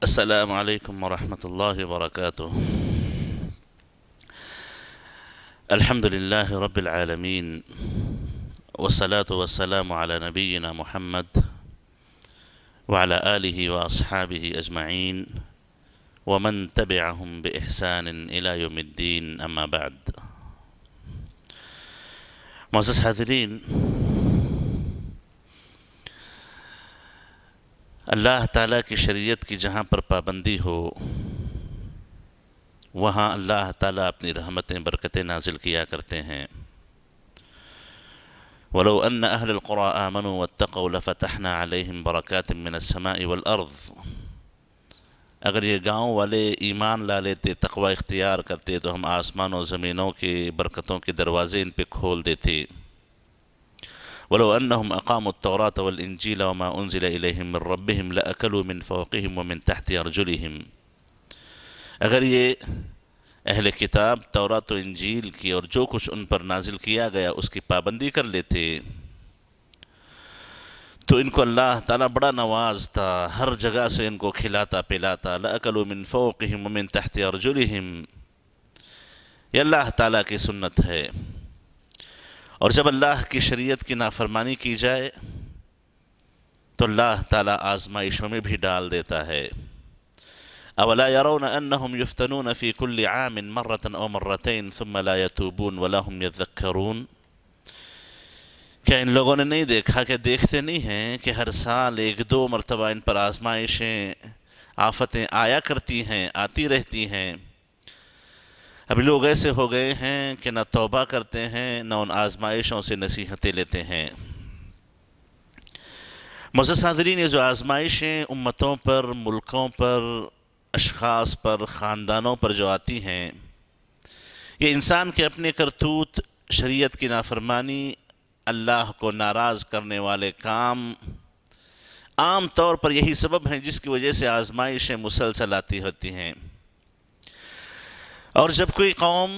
السلام عليكم ورحمة الله وبركاته الحمد لله رب العالمين والصلاة والسلام على نبينا محمد وعلى آله وأصحابه أجمعين ومن تبعهم بإحسان إلى يوم الدين أما بعد معزز حاضرين अल्लाह ताला की शरीयत की जहाँ पर पाबंदी हो वहाँ अल्लाह ताला अपनी रहमतें बरकतें नाजिल किया करते हैं वलो अन अहलक़ुरा आमन वतफ़तना अलहम बरक़ात मिनसमा वलअर्ज़ अगर ये गांव वाले ईमान ला लेते तकवा इख्तियार करते तो हम आसमान और ज़मीनों के बरकतों के दरवाज़े इन पर खोल देते ولو أنهم أقاموا التوراة والإنجيل وما أنزل إليهم من ربهم لأكلوا من فوقهم ومن تحت أرجلهم अगर ये अहल किताब तौरात तो इंजील की और जो कुछ उन पर नाजिल किया गया उसकी पाबंदी कर लेते तो इनको अल्लाह ताला बड़ा नवाज था हर जगह से इनको खिलाता पिलाता लकलमिन फ़ोकम मिन तहत अर्जुलहम ये अल्लाह ताला की सुन्नत है और जब अल्लाह की शरीयत की नाफरमानी की जाए तो अल्लाह ताला आजमाइशों में भी डाल देता है अवला यरौन अन्नहुम युफ्तनून फ़ी कुल्ल आमिन मर्रतन और मर्रतैन सुम्म ला यतूबून वला हम यतज़क्करून क्या इन लोगों ने नहीं देखा कि देखते नहीं हैं कि हर साल एक दो मरतबा इन पर आजमाइशें आफतें आया करती हैं आती रहती हैं अभी लोग ऐसे हो गए हैं कि ना तोबा करते हैं ना उन आजमाइशों से नसीहतें लेते हैं मज़द हाजरीन ये जो आजमाइशें उम्मतों पर मुल्कों पर अशास पर ख़ानदानों पर जो आती हैं ये इंसान के अपने करतूत शरीयत की नाफरमानी अल्लाह को नाराज़ करने वाले काम आम तौर पर यही सबब हैं जिसकी वजह से आजमाइशें मुसलसल आती होती हैं और जब कोई कौम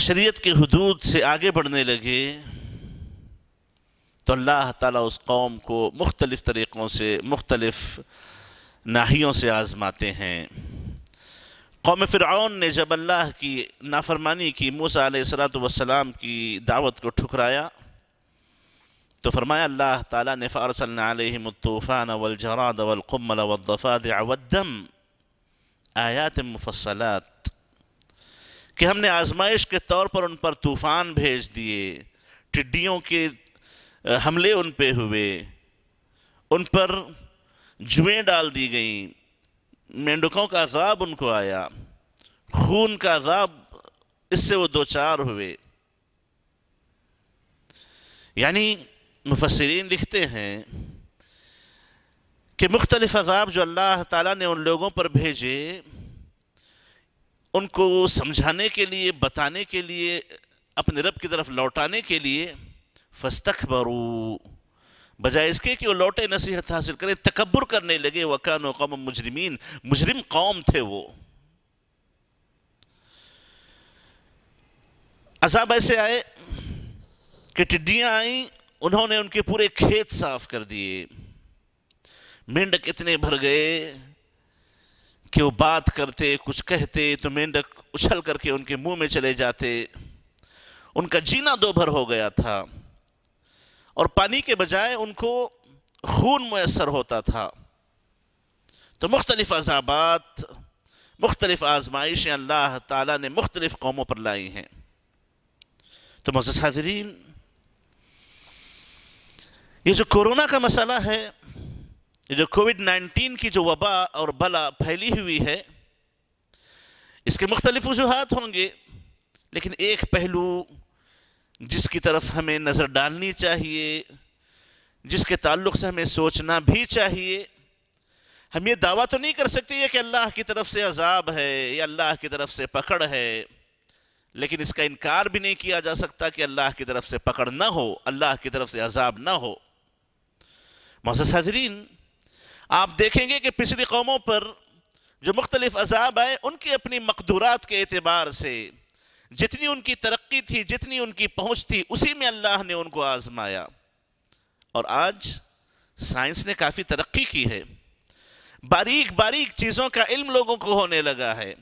शरीयत के हदूद से आगे बढ़ने लगे तो अल्लाह ताला उस कौम को मुख्तलिफ़ तरीक़ों से मुख्तलिफ नाहियों से आज़माते हैं कौम फ़िरौन ने जब अल्लाह की नाफरमानी की मूसा सलात वसलाम की दावत को ठुकराया तो फरमाया अल्लाह ताला ने फ़ारसलमतूफ़ान वलजराद वलकमल वदफ़ाद वदम आयात मुफसलात कि हमने आजमाइश के तौर पर उन पर तूफ़ान भेज दिए टिड्डियों के हमले उन पे हुए उन पर जुएँ डाल दी गई मेंढकों का अजाब उनको आया खून का अजाब इससे वो दो चार हुए यानी मुफसरीन लिखते हैं कि मुख्तलिफ अजाब जो अल्लाह ताला ने उन लोगों पर भेजे उनको समझाने के लिए बताने के लिए अपने रब की तरफ लौटाने के लिए फस्तख बरू बजाय इसके कि वो लौटे नसीहत हासिल करें तकबर करने लगे वकान कौम मुजरमीन मुजरिम कौम थे वो अजाब ऐसे आए कि टिड्डियाँ आईं उन्होंने उनके पूरे खेत साफ कर दिए मेंढक इतने भर गए कि वो बात करते कुछ कहते तो मेंढक उछल करके उनके मुंह में चले जाते उनका जीना दो भर हो गया था और पानी के बजाय उनको खून मैसर होता था तो मुख्तलिफ अजाबात मुख्तलिफ आजमाइशें अल्लाह ताला ने मुख्तलिफ कौमों पर लाई हैं तो मजसादरीन ये जो कोरोना का मसला है ये जो कोविड 19 की जो वबा और बला फैली हुई है इसके मुख्तलिफ वजूहत होंगे लेकिन एक पहलू जिसकी तरफ हमें नज़र डालनी चाहिए जिसके ताल्लुक से हमें सोचना भी चाहिए हम ये दावा तो नहीं कर सकते कि अल्लाह की तरफ से अजाब है या अल्लाह की तरफ से पकड़ है लेकिन इसका इनकार भी नहीं किया जा सकता कि अल्लाह की तरफ से पकड़ ना हो अल्लाह की तरफ से अजाब ना हो मोहसिन आप देखेंगे कि पिछली कौमों पर जो मुख्तलिफ अजाब आए उनकी अपनी मकदूरात के अतबार से जितनी उनकी तरक्की थी जितनी उनकी पहुंच थी उसी में अल्लाह ने उनको आजमाया और आज साइंस ने काफ़ी तरक्की की है बारीक बारीक चीज़ों का इल्म लोगों को होने लगा है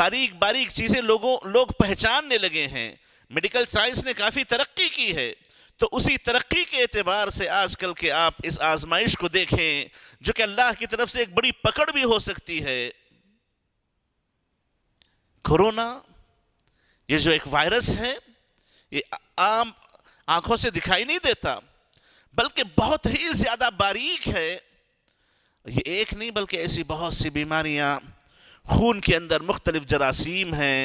बारीक बारीक चीज़ें लोगों लोग पहचानने लगे हैं मेडिकल साइंस ने काफ़ी तरक्की की है तो उसी तरक्की के एतबार से आजकल के आप इस आजमाइश को देखें जो कि अल्लाह की तरफ से एक बड़ी पकड़ भी हो सकती है कोरोना ये जो एक वायरस है ये आम आंखों से दिखाई नहीं देता बल्कि बहुत ही ज़्यादा बारीक है ये एक नहीं बल्कि ऐसी बहुत सी बीमारियाँ खून के अंदर मुख्तलिफ जरासीम हैं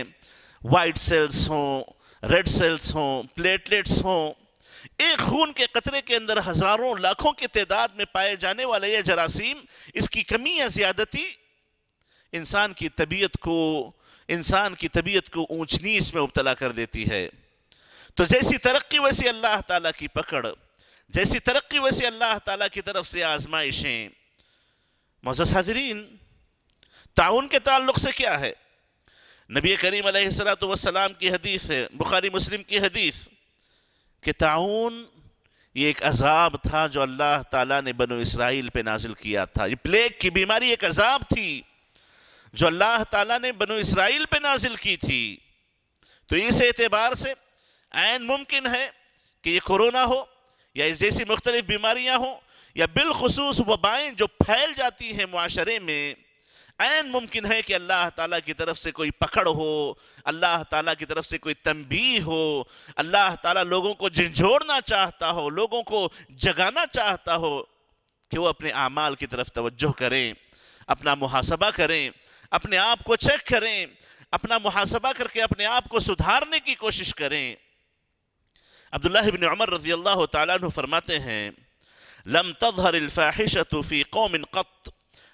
वाइट सेल्स हों रेड सेल्स हों प्लेटलेट्स हों एक खून के कतरे के अंदर हजारों लाखों की तादाद में पाए जाने वाले ये जरासीम इसकी कमी या ज्यादती इंसान की तबीयत को इंसान की तबीयत को ऊंच नीच में मुबतला कर देती है तो जैसी तरक्की वैसी अल्लाह ताला की पकड़ जैसी तरक्की वैसी अल्लाह ताला की तरफ से आजमाइशें मोजस हाजरीन ताउन के ताल्लुक से क्या है नबी करीम सलाम की हदीस है बुखारी मुस्लिम की हदीस कि ताउन ये एक अजाब था जो अल्लाह ताला ने बनो इसराइल पे नाजिल किया था ये प्लेग की बीमारी एक अजाब थी जो अल्लाह ताला ने बनो इसराइल पे नाजिल की थी तो इस एतबार से आन मुमकिन है कि ये कोरोना हो या इस जैसी मुख्तलिफ बीमारियाँ हों या बिलखसूस वबाएँ जो फैल जाती हैं माशरे में ऐन मुमकिन है कि अल्लाह ताला की तरफ से कोई पकड़ हो अल्लाह ताला की तरफ से कोई तंबी हो अल्लाह ताला लोगों को झिझोड़ना चाहता हो लोगों को जगाना चाहता हो कि वो अपने आमाल की तरफ तवज्जो करें अपना मुहासबा करें अपने आप को चेक करें अपना मुहासबा करके अपने आप को सुधारने की कोशिश करें अब्दुल्ला बिन उमर रजी अल्लाह तरमाते फरमाते हैं लम तजहर फ़ाहिशत फ़ी कौमिन क़त्त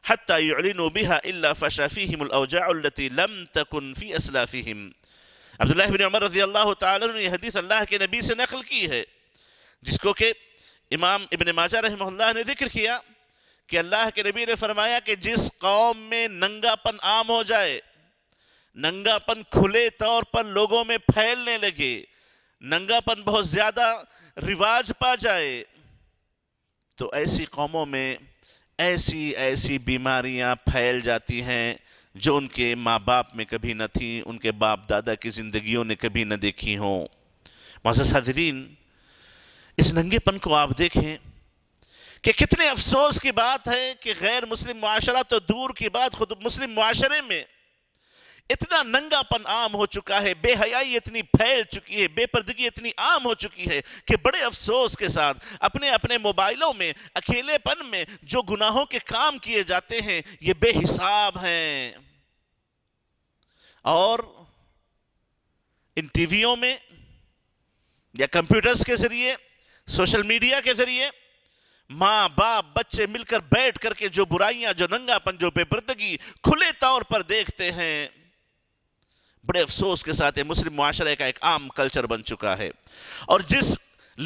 हत्ता युलिनु बिहा इल्ला फशाफ़ीहिम अलौजाउल्लती लम तकुन फ़ी असलाफ़ीहिम अब्दुल्लाह बिन उमर रजी अल्लाह तआला ने हदीस अल्लाह के नबी से नकल की है जिसको कि इमाम इबन माजा रहमहुल्लाह ने जिक्र किया कि अल्लाह के नबी ने फरमाया कि जिस कौम में नंगापन आम हो जाए नंगापन खुले तौर पर लोगों में फैलने लगे नंगापन बहुत ज़्यादा रिवाज पा जाए तो ऐसी कौमों में ऐसी ऐसी बीमारियां फैल जाती हैं जो उनके माँ बाप में कभी न थी उनके बाप दादा की ज़िंदगियों ने कभी न देखी हो मोज़ इस नंगेपन को आप देखें कि कितने अफसोस की बात है कि गैर मुस्लिम माशरा तो दूर की बात खुद मुस्लिम माशरे में इतना नंगापन आम हो चुका है बेहयाई इतनी फैल चुकी है बेपर्दगी इतनी आम हो चुकी है कि बड़े अफसोस के साथ अपने अपने मोबाइलों में अकेलेपन में जो गुनाहों के काम किए जाते हैं ये बेहिसाब हैं और इन टीवियों में या कंप्यूटर्स के जरिए सोशल मीडिया के जरिए माँ बाप बच्चे मिलकर बैठ करके जो बुराइयां जो नंगापन जो बेपर्दगी खुले तौर पर देखते हैं बड़े अफसोस के साथ ये मुस्लिम माशरे का एक आम कल्चर बन चुका है और जिस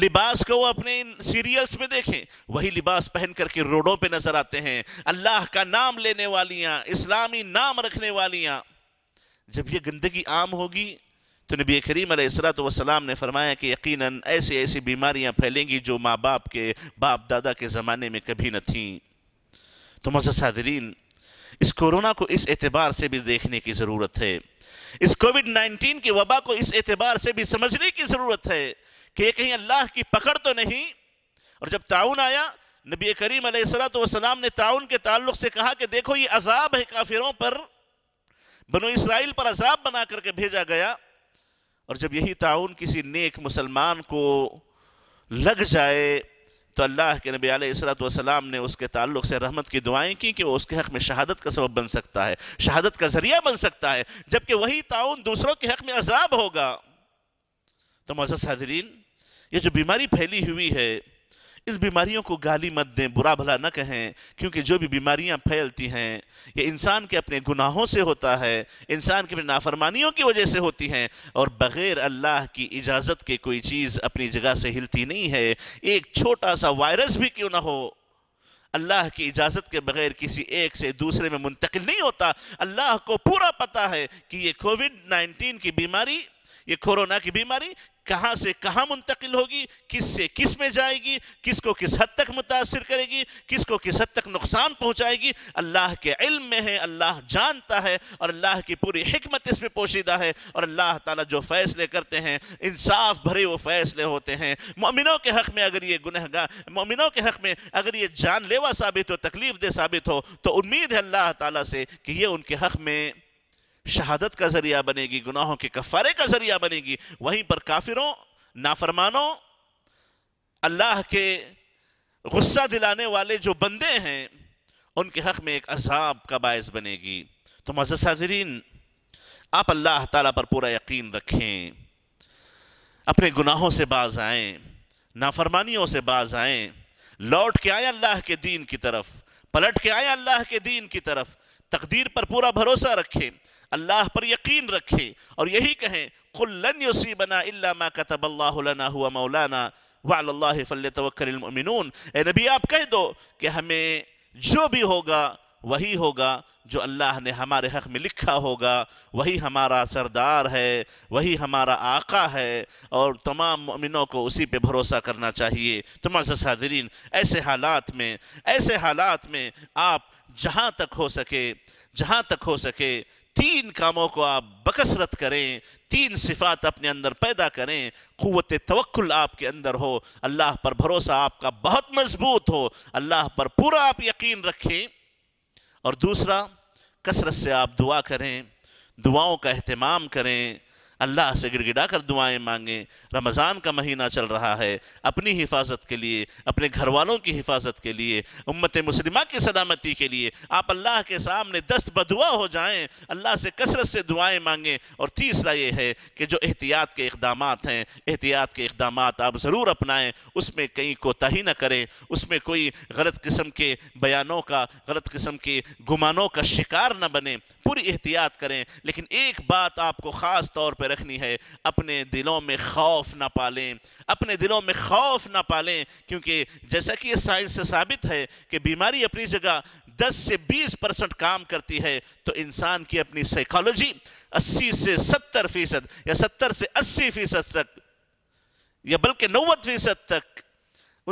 लिबास को वो अपने इन सीरियल्स में देखें वही लिबास पहन करके रोडों पे नजर आते हैं अल्लाह का नाम लेने वालियाँ इस्लामी नाम रखने वालियाँ जब ये गंदगी आम होगी तो नबी करीम सलाम ने फरमाया कि यकीनन ऐसी ऐसी बीमारियां फैलेंगी जो माँ बाप के बाप दादा के ज़माने में कभी न थीं तो मज़सादरीन इस कोरोना को इस एतबार से भी देखने की ज़रूरत है इस कोविड 19 की वबा को इस एतबार से भी समझने की ज़रूरत है कि ये कहीं अल्लाह की पकड़ तो नहीं और जब ताउन आया नबी करीम सलाम ने ताउन के ताल्लुक से कहा कि देखो ये अजाब है काफिरों पर बनो इसराइल पर अजाब बना करके भेजा गया और जब यही ताउन किसी नेक मुसलमान को लग जाए तो अल्लाह के नबी आलतम ने उसके ताल्लुक से रहमत की दुआएं की कि वो उसके हक़ में शहादत का सबब बन सकता है शहादत का ज़रिया बन सकता है जबकि वही ताउन दूसरों के हक़ में अजाब होगा तो मज़ा हाजरीन ये जो बीमारी फैली हुई है इस बीमारियों को गाली मत दें बुरा भला न कहें क्योंकि जो भी बीमारियां फैलती हैं ये इंसान के अपने गुनाहों से होता है इंसान की अपनी नाफरमानियों की वजह से होती हैं और बग़ैर अल्लाह की इजाज़त के कोई चीज़ अपनी जगह से हिलती नहीं है एक छोटा सा वायरस भी क्यों ना हो अल्लाह की इजाज़त के बगैर किसी एक से दूसरे में मुंतकिल नहीं होता अल्लाह को पूरा पता है कि ये कोविड नाइन्टीन की बीमारी ये कोरोना की बीमारी कहाँ से कहाँ मुंतकिल होगी किस से किस में जाएगी किसको किस हद तक मुतासर करेगी किसको किस हद तक नुकसान पहुँचाएगी अल्लाह के इल्म में है अल्लाह जानता है और अल्लाह की पूरी हमत इसमें पोशीदा है और अल्लाह ताला जो फ़ैसले करते हैं इंसाफ भरे वो फ़ैसले होते हैं ममिनों के हक़ में अगर ये गुनहगा ममिनों के हक़ में अगर ये जानलेवा साबित हो तकलीफ दे साबित हो तो उम्मीद है अल्लाह ताला से कि ये उनके हक़ में शहादत का जरिया बनेगी गुनाहों के कफारे का जरिया बनेगी वहीं पर काफिरों नाफरमानों अल्लाह के गुस्सा दिलाने वाले जो बंदे हैं उनके हक में एक अजाब का बायस बनेगी तो मजसाजरीन आप अल्लाह ताला पर पूरा यकीन रखें अपने गुनाहों से बाज आएं नाफरमानियों से बाज आएं लौट के आए अल्लाह के दीन की तरफ पलट के आए अल्लाह के दीन की तरफ तकदीर पर पूरा भरोसा रखें अल्लाह पर यकीन रखें और यही कहें कुल्लन यूसी बना इल्ला कतबल्ला हुआ मौलाना वाल्ला फ़ल तवक्मिन ए नबी आप कह दो कि हमें जो भी होगा वही होगा जो अल्लाह ने हमारे हक़ में लिखा होगा वही हमारा सरदार है वही हमारा आका है और तमाम ममिनों को उसी पे भरोसा करना चाहिए तो मज़ादरीन ऐसे हालात में ऐसे हालात में आप जहाँ तक हो सके जहाँ तक हो सके तीन कामों को आप बकसरत करें तीन सिफात अपने अंदर पैदा करें क़वत तवक्ल आपके अंदर हो अल्लाह पर भरोसा आपका बहुत मजबूत हो अल्लाह पर पूरा आप यकीन रखें और दूसरा कसरत से आप दुआ करें दुआओं का अहतमाम करें अल्लाह से गिड़गिड़ा कर दुआएं मांगें रमज़ान का महीना चल रहा है अपनी हिफाजत के लिए अपने घर वालों की हिफाजत के लिए उम्मत मुसलिमा की सलामती के लिए आप अल्लाह के सामने दस्त बदुआ हो जाएं अल्लाह से कसरत से दुआएं मांगें और तीसरा ये है कि जो एहतियात के इकदाम हैं एहतियात के इकदाम आप ज़रूर अपनाएं उसमें कहीं कोताही ना करें उसमें कोई गलत किस्म के बयानों का गलत किस्म के गुमानों का शिकार ना बने पूरी एहतियात करें लेकिन एक बात आपको ख़ास तौर पर रखनी है अपने दिलों में खौफ ना पालें अपने दिलों में खौफ ना पालें क्योंकि जैसा कि साइंस से साबित है कि बीमारी अपनी जगह 10 से 20 परसेंट काम करती है तो इंसान की अपनी साइकोलॉजी 80 से 70 फीसद या 70 से 80 फीसद तक या बल्कि नव्वद फीसद तक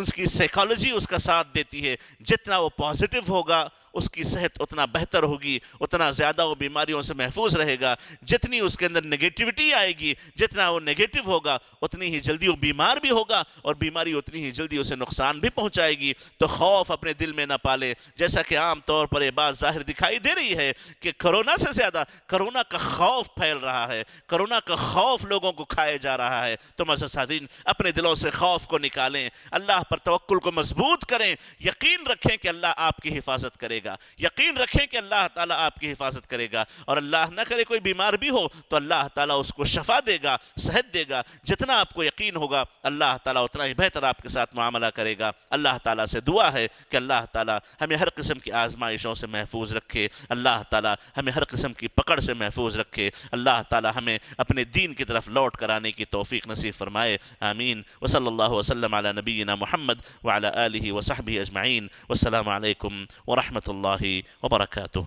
उसकी साइकोलॉजी उसका साथ देती है जितना वो पॉजिटिव होगा उसकी सेहत उतना बेहतर होगी उतना ज़्यादा वो बीमारियों से महफूज रहेगा जितनी उसके अंदर नेगेटिविटी आएगी जितना वो नेगेटिव होगा उतनी ही जल्दी वो बीमार भी होगा और बीमारी उतनी ही जल्दी उसे नुकसान भी पहुँचाएगी तो खौफ अपने दिल में ना पाले जैसा कि आम तौर पर यह बात जाहिर दिखाई दे रही है कि करोना से ज़्यादा करोना का खौफ फैल रहा है करोना का खौफ लोगों को खाया जा रहा है तो मजसादीन अपने दिलों से खौफ को निकालें अल्लाह पर तवक्ल को मजबूत करें यकीन रखें कि अल्लाह आपकी हिफाजत करेगा करेगा यकीन रखें कि अल्लाह ताला आपकी हिफाजत करेगा और अल्लाह ना करे कोई बीमार भी हो तो अल्लाह ताला उसको शफा देगा सेहत देगा जितना आपको यकीन होगा अल्लाह ताला उतना ही बेहतर आपके साथ मामला करेगा अल्लाह ताला से दुआ है कि अल्लाह ताला हमें हर किस्म की आजमाइशों से महफूज रखे अल्लाह ताला हमें हर किस्म की पकड़ से महफूज रखे अल्लाह ताला हमें अपने दीन की तरफ लौट कराने की तोफ़ी नसीब फरमाए आमीन वसल्ला वसलम नबीना महमद वाली वसहबी अजमाइन वालकम वरहमत الله وبركاته